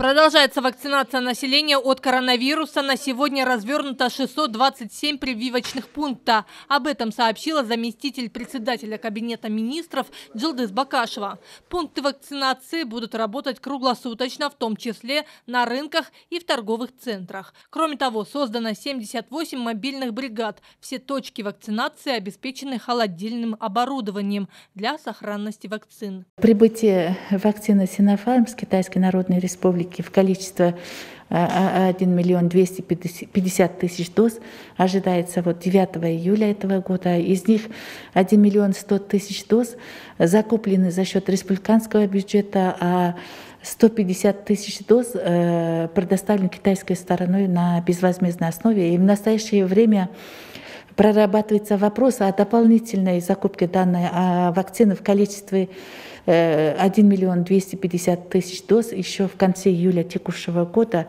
Продолжается вакцинация населения от коронавируса. На сегодня развернуто 627 прививочных пункта. Об этом сообщила заместитель председателя Кабинета министров Джилдыс Бакашева. Пункты вакцинации будут работать круглосуточно, в том числе на рынках и в торговых центрах. Кроме того, создано 78 мобильных бригад. Все точки вакцинации обеспечены холодильным оборудованием для сохранности вакцин. Прибытие вакцины Синофарм с Китайской Народной Республики закупки в количестве 1 э, э, миллион 250 тысяч доз ожидается вот 9 июля этого года. Из них 1 миллион 100 тысяч доз закуплены за счет республиканского бюджета, а 150 тысяч доз э, предоставлены китайской стороной на безвозмездной основе. И в настоящее время прорабатывается вопрос о дополнительной закупке данной а вакцины в количестве 1 э, миллион 250 тысяч доз еще в конце июля текущего года.